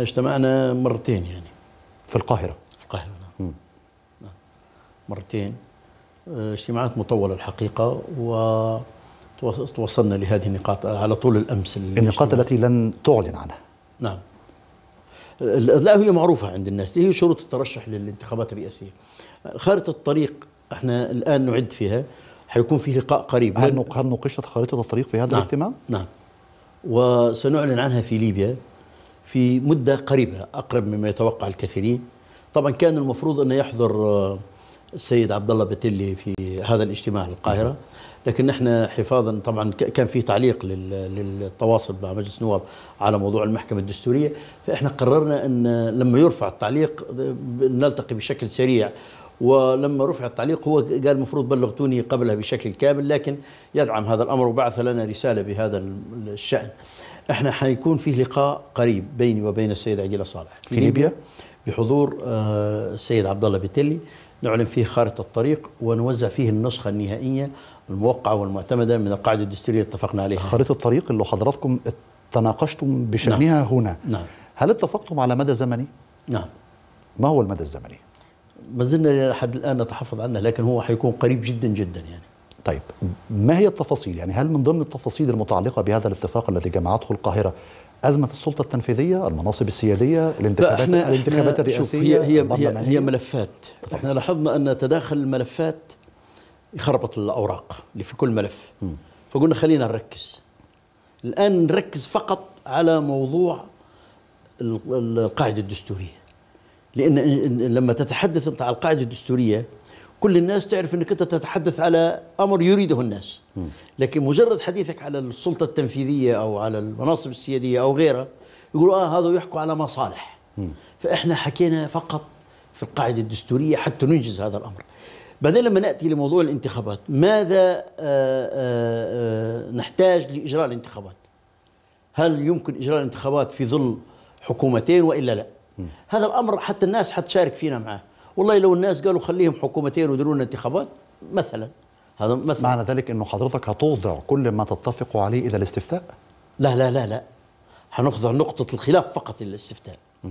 احنا اجتمعنا مرتين يعني في القاهرة في القاهرة نعم, نعم. مرتين آه، اجتماعات مطولة الحقيقة و توصلنا لهذه النقاط على طول الأمس النقاط التي لن تعلن عنها نعم لا هي معروفة عند الناس هي شروط الترشح للانتخابات الرئاسية خارطة الطريق احنا الآن نعد فيها حيكون في لقاء قريب هل نقشت خارطة الطريق في هذا نعم. الاجتماع؟ نعم وسنعلن عنها في ليبيا في مدة قريبة أقرب مما يتوقع الكثيرين طبعا كان المفروض أن يحضر آه، السيد عبد الله بتلي في هذا الاجتماع القاهرة لكن نحن حفاظا طبعا كان في تعليق للتواصل مع مجلس النواب على موضوع المحكمه الدستوريه فاحنا قررنا ان لما يرفع التعليق آه، نلتقي بشكل سريع ولما رفع التعليق هو قال المفروض بلغتوني قبلها بشكل كامل لكن يدعم هذا الامر وبعث لنا رساله بهذا الشان احنا حيكون فيه لقاء قريب بيني وبين السيد عقيله صالح في, في ليبيا بحضور آه، السيد عبد الله بتلي نعلن فيه خارطة الطريق ونوزع فيه النسخة النهائية الموقعة والمعتمدة من القاعدة الدستورية اتفقنا عليها خارطة الطريق اللي حضراتكم تناقشتم بشأنها نعم. هنا نعم. هل اتفقتم على مدى زمني؟ نعم ما هو المدى الزمني؟ ما زلنا لحد الآن نتحفظ عنه لكن هو حيكون قريب جدا جدا يعني طيب ما هي التفاصيل يعني هل من ضمن التفاصيل المتعلقة بهذا الاتفاق الذي جمعته القاهرة أزمة السلطة التنفيذية المناصب السيادية الانتخابات, احنا الانتخابات الرئاسية هي, هي, هي, هي ملفات طبعا. احنا لاحظنا أن تداخل الملفات يخربط الأوراق اللي في كل ملف م. فقلنا خلينا نركز الآن نركز فقط على موضوع القاعدة الدستورية لأن لما تتحدث أنت عن القاعدة الدستورية كل الناس تعرف انك انت تتحدث على امر يريده الناس لكن مجرد حديثك على السلطه التنفيذيه او على المناصب السياديه او غيرها يقولوا اه هذا يحكوا على مصالح فاحنا حكينا فقط في القاعده الدستوريه حتى ننجز هذا الامر بعدين لما ناتي لموضوع الانتخابات ماذا آآ آه، آآ آه، آه، نحتاج لاجراء الانتخابات هل يمكن اجراء الانتخابات في ظل حكومتين والا لا هذا الامر حتى الناس حتشارك فينا معه والله لو الناس قالوا خليهم حكومتين ويديروا لنا انتخابات مثلا هذا مثلا معنى ذلك انه حضرتك هتوضع كل ما تتفقوا عليه الى الاستفتاء؟ لا لا لا لا هنخضع نقطة الخلاف فقط الاستفتاء